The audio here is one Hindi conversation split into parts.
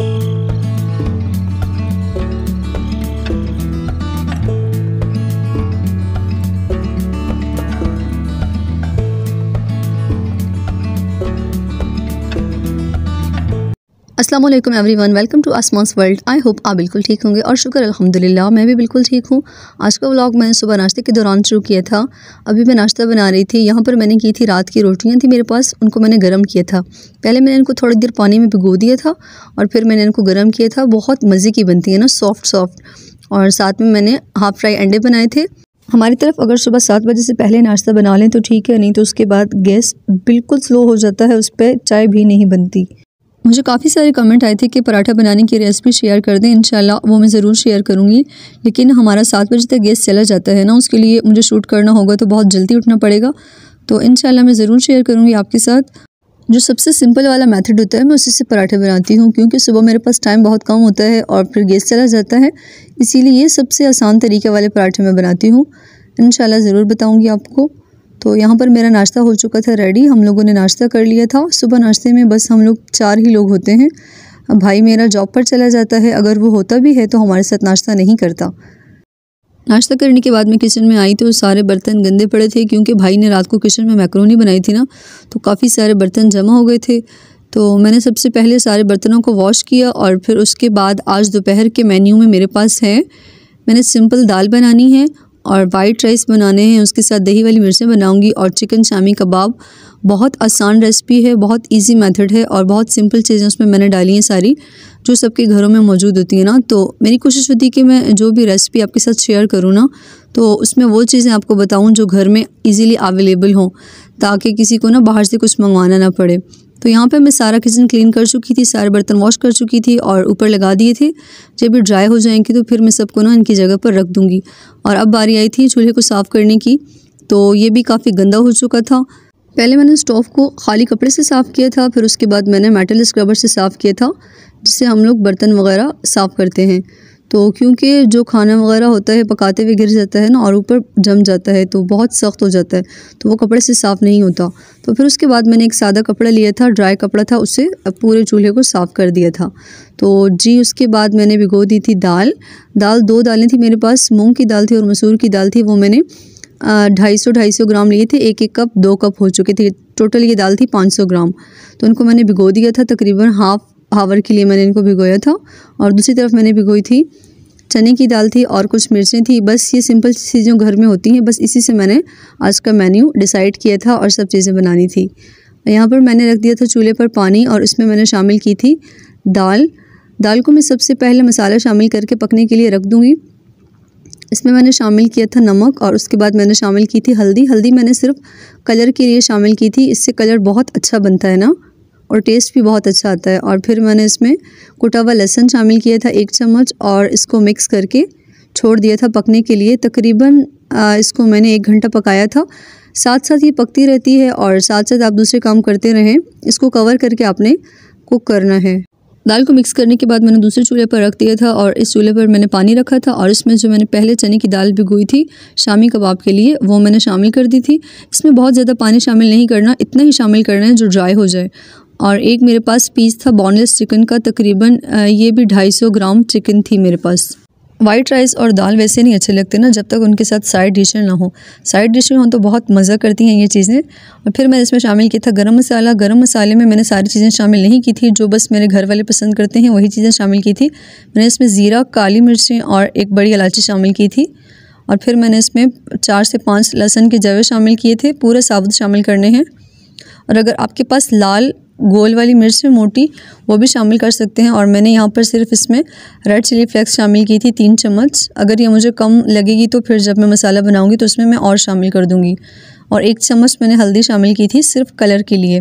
you अस्सलाम वालेकुम एवरीवन वेलकम टू आसमानस वर्ल्ड आई होप आप बिल्कुल ठीक होंगे और शुक्र अल्हम्दुलिल्लाह मैं भी बिल्कुल ठीक हूँ आज का व्लॉग मैंने सुबह नाश्ते के दौरान शुरू किया था अभी मैं नाश्ता बना रही थी यहाँ पर मैंने की थी रात की रोटियाँ थी मेरे पास उनको मैंने गर्म किया था पहले मैंने इनको थोड़ी देर पानी में भिगो दिया था और फिर मैंने इनको गर्म किया था बहुत मज़े की बनती है ना सॉफ्ट सॉफ्ट और साथ में मैंने हाफ़ फ्राई अंडे बनाए थे हमारी तरफ अगर सुबह सात बजे से पहले नाश्ता बना लें तो ठीक है नहीं तो उसके बाद गैस बिल्कुल स्लो हो जाता है उस पर चाय भी नहीं बनती मुझे काफ़ी सारे कमेंट आए थे कि पराठा बनाने की रेसिपी शेयर कर दें इंशाल्लाह वो मैं ज़रूर शेयर करूँगी लेकिन हमारा सात बजे तक गैस चला जाता है ना उसके लिए मुझे शूट करना होगा तो बहुत जल्दी उठना पड़ेगा तो इंशाल्लाह मैं ज़रूर शेयर करूँगी आपके साथ जो सबसे सिंपल वाला मेथड होता है मैं उसी से पराठे बनाती हूँ क्योंकि सुबह मेरे पास टाइम बहुत कम होता है और फिर गैस चला जाता है इसीलिए ये सबसे आसान तरीके वाले पराठे मैं बनाती हूँ इन ज़रूर बताऊँगी आपको तो यहाँ पर मेरा नाश्ता हो चुका था रेडी हम लोगों ने नाश्ता कर लिया था सुबह नाश्ते में बस हम लोग चार ही लोग होते हैं भाई मेरा जॉब पर चला जाता है अगर वो होता भी है तो हमारे साथ नाश्ता नहीं करता नाश्ता करने के बाद मैं किचन में आई तो सारे बर्तन गंदे पड़े थे क्योंकि भाई ने रात को किचन में मैक्रोनी बनाई थी ना तो काफ़ी सारे बर्तन जमा हो गए थे तो मैंने सबसे पहले सारे बर्तनों को वॉश किया और फिर उसके बाद आज दोपहर के मेन्यू में मेरे पास है मैंने सिंपल दाल बनानी है और वाइट राइस बनाने हैं उसके साथ दही वाली मिर्चें बनाऊंगी और चिकन शामी कबाब बहुत आसान रेसिपी है बहुत इजी मेथड है और बहुत सिंपल चीज़ें उसमें मैंने डाली हैं सारी जो सबके घरों में मौजूद होती है ना तो मेरी कोशिश होती है कि मैं जो भी रेसिपी आपके साथ शेयर करूँ ना तो उसमें वो चीज़ें आपको बताऊँ जो घर में ईज़िली अवेलेबल हों ताकि किसी को ना बाहर से कुछ मंगवाना ना पड़े तो यहाँ पे मैं सारा किचन क्लीन कर चुकी थी सारे बर्तन वॉश कर चुकी थी और ऊपर लगा दिए थे जब ये ड्राई हो जाएंगे तो फिर मैं सबको ना इनकी जगह पर रख दूँगी और अब बारी आई थी चूल्हे को साफ़ करने की तो ये भी काफ़ी गंदा हो चुका था पहले मैंने स्टोव को खाली कपड़े से साफ़ किया था फिर उसके बाद मैंने मेटल स्क्रबर से साफ़ किया था जिससे हम लोग बर्तन वगैरह साफ़ करते हैं तो क्योंकि जो खाना वगैरह होता है पकाते हुए गिर जाता है ना और ऊपर जम जाता है तो बहुत सख्त हो जाता है तो वो कपड़े से साफ़ नहीं होता तो फिर उसके बाद मैंने एक सादा कपड़ा लिया था ड्राई कपड़ा था उसे पूरे चूल्हे को साफ़ कर दिया था तो जी उसके बाद मैंने भिगो दी थी दाल दाल दो दालें थी मेरे पास मूँग की दाल थी और मसूर की दाल थी वो मैंने ढाई सौ ढाई सौ ग्राम लिए थे एक एक कप दो कप हो चुके थे टोटल ये दाल थी पाँच सौ ग्राम तो उनको मैंने भिगो दिया था तकरीबन हाफ़ आवर के लिए मैंने इनको भिगोया था और दूसरी तरफ मैंने भिगोई थी चने की दाल थी और कुछ मिर्चें थी बस ये सिंपल चीज़ें घर में होती हैं बस इसी से मैंने आज का मेन्यू डिसाइड किया था और सब चीज़ें बनानी थी यहाँ पर मैंने रख दिया था चूल्हे पर पानी और इसमें मैंने शामिल की थी दाल दाल को मैं सबसे पहले मसाला शामिल करके पकने के लिए रख दूँगी इसमें मैंने शामिल किया था नमक और उसके बाद मैंने शामिल की थी हल्दी हल्दी मैंने सिर्फ कलर के लिए शामिल की थी इससे कलर बहुत अच्छा बनता है ना और टेस्ट भी बहुत अच्छा आता है और फिर मैंने इसमें कुटा हुआ लहसन शामिल किया था एक चम्मच और इसको मिक्स करके छोड़ दिया था पकने के लिए तकरीबन इसको मैंने एक घंटा पकाया था साथ साथ ये पकती रहती है और साथ साथ आप दूसरे काम करते रहें इसको कवर करके आपने कुक करना है दाल को मिक्स करने के बाद मैंने दूसरे चूल्हे पर रख दिया था और इस चूल्हे पर मैंने पानी रखा था और इसमें जो मैंने पहले चने की दाल भिगोई थी शामी कबाब के लिए वो मैंने शामिल कर दी थी इसमें बहुत ज़्यादा पानी शामिल नहीं करना इतना ही शामिल करना है जो ड्राई हो जाए और एक मेरे पास पीस था बॉनलेस चिकन का तकरीबन ये भी 250 ग्राम चिकन थी मेरे पास वाइट राइस और दाल वैसे नहीं अच्छे लगते ना जब तक उनके साथ साइड डिशें ना हो साइड डिशें हों तो बहुत मज़ा करती हैं ये चीज़ें और फिर मैंने इसमें शामिल किया था गरम मसाला गरम मसाले में मैंने सारी चीज़ें शामिल नहीं की थी जो बस मेरे घर वाले पसंद करते हैं वही चीज़ें शामिल की थी मैंने इसमें ज़ीरा काली मिर्चें और एक बड़ी इलायची शामिल की थी और फिर मैंने इसमें चार से पाँच लहसन के जवे शामिल किए थे पूरे साबुत शामिल करने हैं और अगर आपके पास लाल गोल वाली मिर्च मोटी वो भी शामिल कर सकते हैं और मैंने यहाँ पर सिर्फ इसमें रेड चिली फ्लेक्स शामिल की थी तीन चम्मच अगर ये मुझे कम लगेगी तो फिर जब मैं मसाला बनाऊँगी तो उसमें मैं और शामिल कर दूँगी और एक चम्मच मैंने हल्दी शामिल की थी सिर्फ कलर के लिए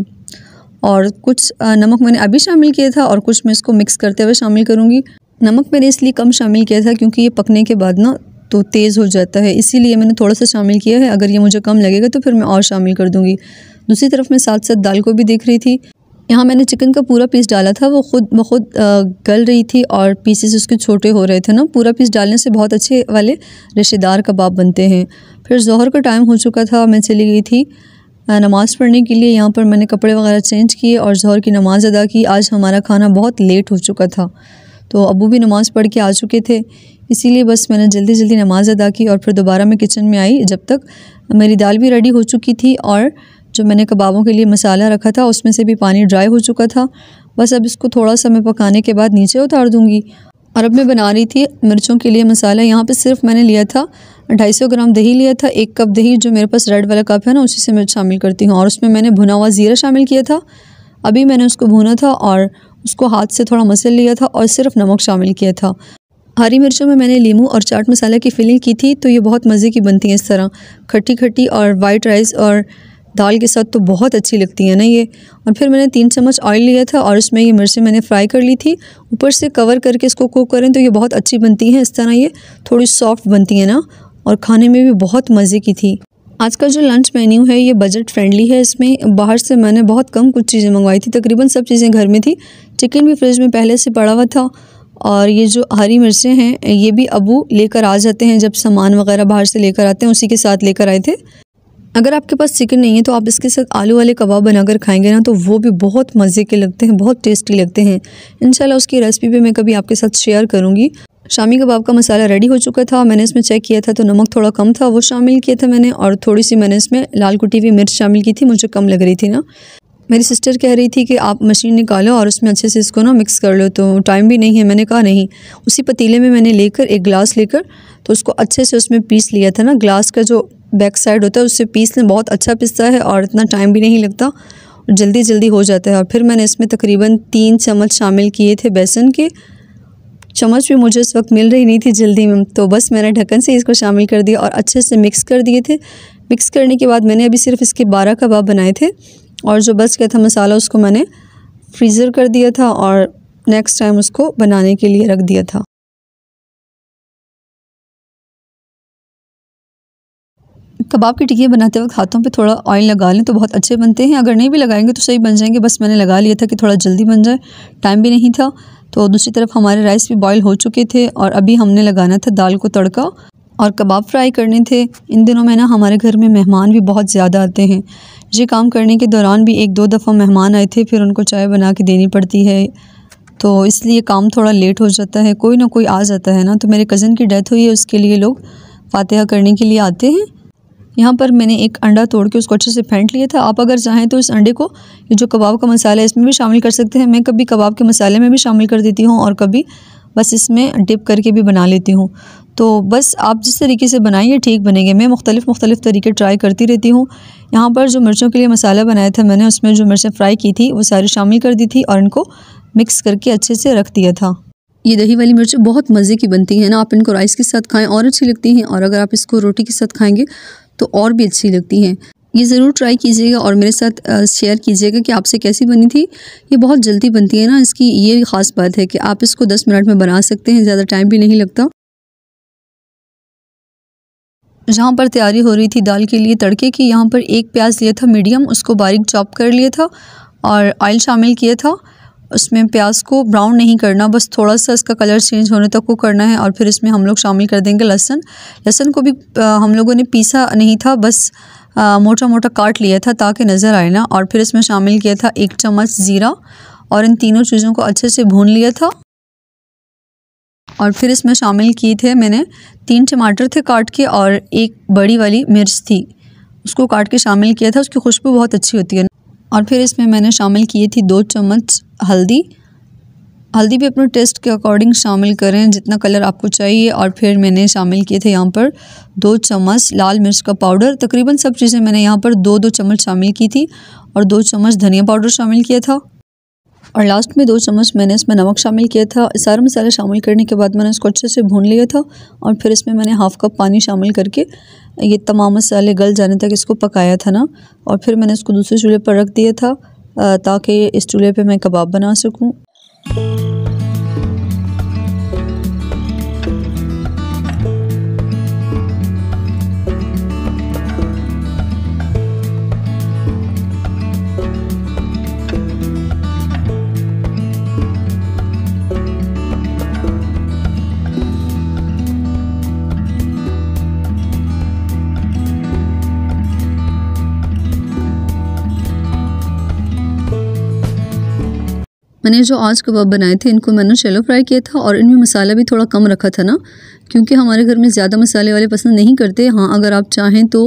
और कुछ नमक मैंने अभी शामिल किया था और कुछ मैं इसको मिक्स करते हुए शामिल करूँगी नमक मैंने इसलिए कम शामिल किया था क्योंकि ये पकने के बाद ना तो तेज़ हो जाता है इसीलिए मैंने थोड़ा सा शामिल किया है अगर ये मुझे कम लगेगा तो फिर मैं और शामिल कर दूँगी दूसरी तरफ मैं साथ साथ दाल को भी देख रही थी यहाँ मैंने चिकन का पूरा पीस डाला था वो खुद ब खुद गल रही थी और पीसेस उसके छोटे हो रहे थे ना पूरा पीस डालने से बहुत अच्छे वाले रिश्तेदार कबाब बनते हैं फिर जहर का टाइम हो चुका था मैं चली गई थी नमाज़ पढ़ने के लिए यहाँ पर मैंने कपड़े वगैरह चेंज किए और जहर की नमाज़ अदा की आज हमारा खाना बहुत लेट हो चुका था तो अबू भी नमाज़ पढ़ के आ चुके थे इसीलिए बस मैंने जल्दी जल्दी नमाज़ अदा की और फिर दोबारा मैं किचन में आई जब तक मेरी दाल भी रेडी हो चुकी थी और जो मैंने कबाबों के लिए मसाला रखा था उसमें से भी पानी ड्राई हो चुका था बस अब इसको थोड़ा सा मैं पकाने के बाद नीचे उतार दूँगी और अब मैं बना रही थी मिर्चों के लिए मसाला यहाँ पर सिर्फ मैंने लिया था 250 ग्राम दही लिया था एक कप दही जो मेरे पास रेड वाला कप है ना उसी से मिर्च शामिल करती हूँ और उसमें मैंने भुना हुआ ज़ीरा शामिल किया था अभी मैंने उसको भुना था और उसको हाथ से थोड़ा मसल लिया था और सिर्फ नमक शामिल किया था हरी मिर्चों में मैंने लीमू और चाट मसाला की फिलिंग की थी तो ये बहुत मज़े की बनती है इस तरह खट्टी खट्टी और वाइट राइस और दाल के साथ तो बहुत अच्छी लगती है ना ये और फिर मैंने तीन चम्मच ऑयल लिया था और इसमें ये मिर्चें मैंने फ्राई कर ली थी ऊपर से कवर करके इसको कुक करें तो ये बहुत अच्छी बनती हैं इस तरह ये थोड़ी सॉफ्ट बनती है ना और खाने में भी बहुत मज़े की थी आज का जो लंच मेन्यू है ये बजट फ्रेंडली है इसमें बाहर से मैंने बहुत कम कुछ चीज़ें मंगवाई थी तकरीबन सब चीज़ें घर में थी चिकन भी फ्रिज में पहले से पड़ा हुआ था और ये जो हरी मिर्चें हैं ये भी अबू लेकर आ जाते हैं जब सामान वगैरह बाहर से लेकर आते हैं उसी के साथ लेकर आए थे अगर आपके पास चिकन नहीं है तो आप इसके साथ आलू वाले कबाब बनाकर खाएंगे ना तो वो भी बहुत मज़े के लगते हैं बहुत टेस्टी लगते हैं इनशाला उसकी रेसिपी भी मैं कभी आपके साथ शेयर करूँगी शामी कबाब का मसाला रेडी हो चुका था मैंने इसमें चेक किया था तो नमक थोड़ा कम था वो शामिल किया था मैंने और थोड़ी सी मैंने इसमें लाल कुटी हुई मिर्च शामिल की थी मुझे कम लग रही थी ना मेरी सिस्टर कह रही थी कि आप मशीन निकालो और उसमें अच्छे से इसको ना मिक्स कर लो तो टाइम भी नहीं है मैंने कहा नहीं उसी पतीले में मैंने लेकर एक ग्लास लेकर तो उसको अच्छे से उसमें पीस लिया था ना ग्लास का जो बैक साइड होता है उससे पीसने बहुत अच्छा पिसता है और इतना टाइम भी नहीं लगता जल्दी जल्दी हो जाता है और फिर मैंने इसमें तकरीबन तीन चम्मच शामिल किए थे बेसन के चम्मच भी मुझे इस वक्त मिल रही नहीं थी जल्दी में तो बस मैंने ढक्कन से इसको शामिल कर दिया और अच्छे से मिक्स कर दिए थे मिक्स करने के बाद मैंने अभी सिर्फ इसके बारह कबाब बनाए थे और जो बच गया था मसाला उसको मैंने फ्रीज़र कर दिया था और नेक्स्ट टाइम उसको बनाने के लिए रख दिया था कबाब की टिकिया बनाते वक्त हाथों पे थोड़ा ऑयल लगा लें तो बहुत अच्छे बनते हैं अगर नहीं भी लगाएंगे तो सही बन जाएंगे बस मैंने लगा लिया था कि थोड़ा जल्दी बन जाए टाइम भी नहीं था तो दूसरी तरफ हमारे राइस भी बॉयल हो चुके थे और अभी हमने लगाना था दाल को तड़का और कबाब फ्राई करने थे इन दिनों में ना हमारे घर में मेहमान भी बहुत ज़्यादा आते हैं ये काम करने के दौरान भी एक दो दफ़ा मेहमान आए थे फिर उनको चाय बना के देनी पड़ती है तो इसलिए काम थोड़ा लेट हो जाता है कोई ना कोई आ जाता है ना तो मेरे कज़न की डेथ हुई है उसके लिए लोग फातह करने के लिए आते हैं यहाँ पर मैंने एक अंडा तोड़ के उसको अच्छे से फेंट लिया था आप अगर चाहें तो इस अंडे को ये जो कबाब का मसाला है इसमें भी शामिल कर सकते हैं मैं कभी कबाब के मसाले में भी शामिल कर देती हूँ और कभी बस इसमें डिप करके भी बना लेती हूँ तो बस आप जिस तरीके से ये ठीक बनेंगे मैं मुख्तलिफ़ मुख्तलिफ़ तरीके ट्राई करती रहती हूँ यहाँ पर जो मिर्चों के लिए मसाला बनाया था मैंने उसमें जो मिर्चें फ्राई की थी वो सारी शामिल कर दी थी और इनको मिक्स करके अच्छे से रख दिया था ये दही वाली मिर्च बहुत मज़े की बनती है ना आप इनको राइस के साथ खाएं और अच्छी लगती हैं और अगर आप इसको रोटी के साथ खाएंगे तो और भी अच्छी लगती हैं ये ज़रूर ट्राई कीजिएगा और मेरे साथ शेयर कीजिएगा कि आपसे कैसी बनी थी ये बहुत जल्दी बनती है ना इसकी ये ख़ास बात है कि आप इसको दस मिनट में बना सकते हैं ज़्यादा टाइम भी नहीं लगता जहाँ पर तैयारी हो रही थी दाल के लिए तड़के की यहाँ पर एक प्याज लिया था मीडियम उसको बारीक चॉप कर लिया था और ऑयल शामिल किया था उसमें प्याज को ब्राउन नहीं करना बस थोड़ा सा इसका कलर चेंज होने तक को करना है और फिर इसमें हम लोग शामिल कर देंगे लहसन लहसन को भी हम लोगों ने पीसा नहीं था बस मोटा मोटा काट लिया था ताकि नज़र आए ना और फिर इसमें शामिल किया था एक चम्मच ज़ीरा और इन तीनों चीज़ों को अच्छे से भून लिया था और फिर इसमें शामिल किए थे मैंने तीन टमाटर थे काट के और एक बड़ी वाली मिर्च थी उसको काट के शामिल किया था उसकी खुशबू बहुत अच्छी होती है और फिर इसमें मैंने शामिल किए थी दो चम्मच हल्दी हल्दी भी अपने टेस्ट के अकॉर्डिंग शामिल करें जितना कलर आपको चाहिए और फिर मैंने शामिल किए थे यहाँ पर दो चम्मच लाल मिर्च का पाउडर तकरीबन सब चीज़ें मैंने यहाँ पर दो दो चम्मच शामिल की थी और दो चम्मच धनिया पाउडर शामिल किया था और लास्ट में दो चम्मच मैंने इसमें नमक शामिल किया था सारा मसाला शामिल करने के बाद मैंने इसको अच्छे से भून लिया था और फिर इसमें मैंने हाफ़ कप पानी शामिल करके ये तमाम मसाले गल जाने तक इसको पकाया था ना और फिर मैंने इसको दूसरे चूल्हे पर रख दिया था ताकि इस चूल्हे पे मैं कबाब बना सकूँ मैंने जो आज कबाब बनाए थे इनको मैंने शेलो फ्राई किया था और इनमें मसाला भी थोड़ा कम रखा था ना क्योंकि हमारे घर में ज़्यादा मसाले वाले पसंद नहीं करते हाँ अगर आप चाहें तो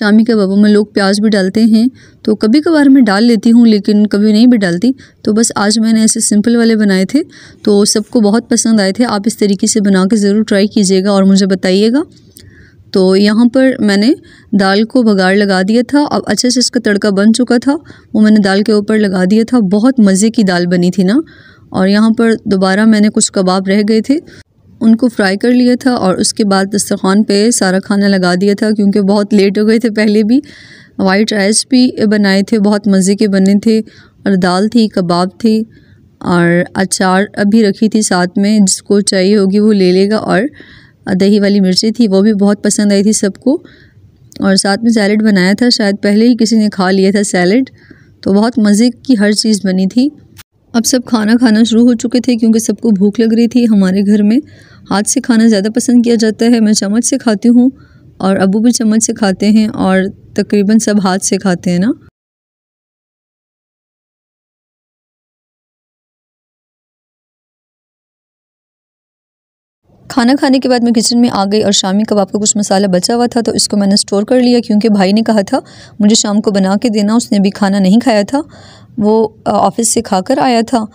शामी कबाबों में लोग प्याज भी डालते हैं तो कभी कभार मैं डाल लेती हूँ लेकिन कभी नहीं भी डालती तो बस आज मैंने ऐसे सिंपल वाले बनाए थे तो सबको बहुत पसंद आए थे आप इस तरीके से बना के ज़रूर ट्राई कीजिएगा और मुझे बताइएगा तो यहाँ पर मैंने दाल को भगार लगा दिया था अब अच्छे से इसका तड़का बन चुका था वो मैंने दाल के ऊपर लगा दिया था बहुत मज़े की दाल बनी थी ना और यहाँ पर दोबारा मैंने कुछ कबाब रह गए थे उनको फ्राई कर लिया था और उसके बाद दस्तरखान पे सारा खाना लगा दिया था क्योंकि बहुत लेट हो गए थे पहले भी वाइट राइस भी बनाए थे बहुत मज़े के बने थे और दाल थी कबाब थी और अचार अभी रखी थी साथ में जिसको चाहिए होगी वो ले लेगा और दही वाली मिर्ची थी वो भी बहुत पसंद आई थी सबको और साथ में सैलड बनाया था शायद पहले ही किसी ने खा लिया था सैलड तो बहुत मज़े की हर चीज़ बनी थी अब सब खाना खाना शुरू हो चुके थे क्योंकि सबको भूख लग रही थी हमारे घर में हाथ से खाना ज़्यादा पसंद किया जाता है मैं चम्मच से खाती हूँ और अबू भी चम्मच से खाते हैं और तकरीबन सब हाथ से खाते हैं ना खाना खाने के बाद मैं किचन में आ गई और शामी कबाब का कुछ मसाला बचा हुआ था तो इसको मैंने स्टोर कर लिया क्योंकि भाई ने कहा था मुझे शाम को बना के देना उसने अभी खाना नहीं खाया था वो ऑफ़िस से कर आया था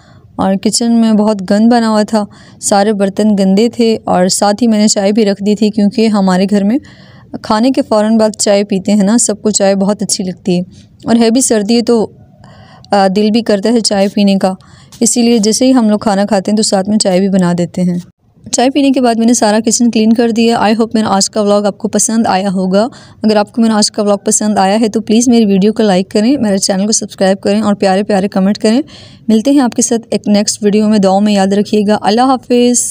और किचन में बहुत गंद बना हुआ था सारे बर्तन गंदे थे और साथ ही मैंने चाय भी रख दी थी क्योंकि हमारे घर में खाने के फ़ौर बाद चाय पीते हैं ना सबको चाय बहुत अच्छी लगती है और है भी सर्दी है तो दिल भी करता है चाय पीने का इसीलिए जैसे ही हम लोग खाना खाते हैं तो साथ में चाय भी बना देते हैं चाय पीने के बाद मैंने सारा किचन क्लीन कर दिया आई होप मेरा आज का व्लॉग आपको पसंद आया होगा अगर आपको मेरा आज का व्लॉग पसंद आया है तो प्लीज़ मेरी वीडियो को लाइक करें मेरे चैनल को सब्सक्राइब करें और प्यारे प्यारे कमेंट करें मिलते हैं आपके साथ एक नेक्स्ट वीडियो में दो में याद रखिएगा अल्लाह हाफिज़